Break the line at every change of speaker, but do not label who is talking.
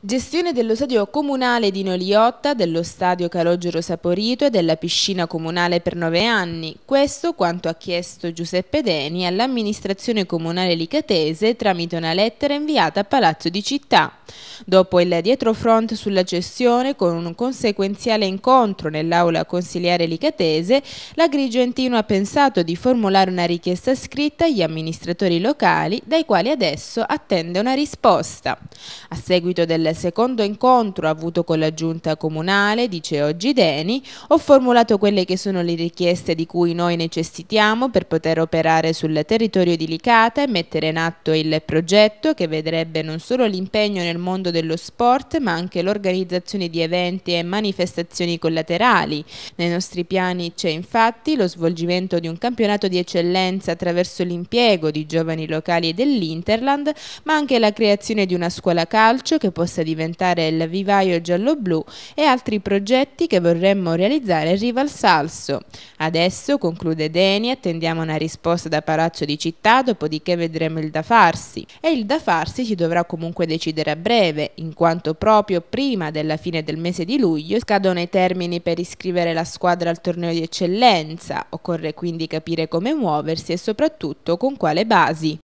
Gestione dello stadio comunale di Noliotta, dello stadio Calogero Saporito e della piscina comunale per nove anni. Questo quanto ha chiesto Giuseppe Deni all'amministrazione comunale licatese tramite una lettera inviata a Palazzo di Città. Dopo il dietrofront sulla gestione, con un conseguenziale incontro nell'aula consigliare licatese, la Grigentino ha pensato di formulare una richiesta scritta agli amministratori locali, dai quali adesso attende una risposta. A seguito del secondo incontro avuto con la giunta comunale, dice oggi Deni, ho formulato quelle che sono le richieste di cui noi necessitiamo per poter operare sul territorio di Licata e mettere in atto il progetto che vedrebbe non solo l'impegno nel mondo dello sport, ma anche l'organizzazione di eventi e manifestazioni collaterali. Nei nostri piani c'è infatti lo svolgimento di un campionato di eccellenza attraverso l'impiego di giovani locali dell'Interland, ma anche la creazione di una scuola calcio che possa diventare il vivaio giallo-blu e altri progetti che vorremmo realizzare in riva al Salso. Adesso, conclude Deni, attendiamo una risposta da Palazzo di Città, dopodiché vedremo il da farsi. E il da farsi si dovrà comunque decidere a breve breve, in quanto proprio prima della fine del mese di luglio scadono i termini per iscrivere la squadra al torneo di eccellenza, occorre quindi capire come muoversi e soprattutto con quale basi.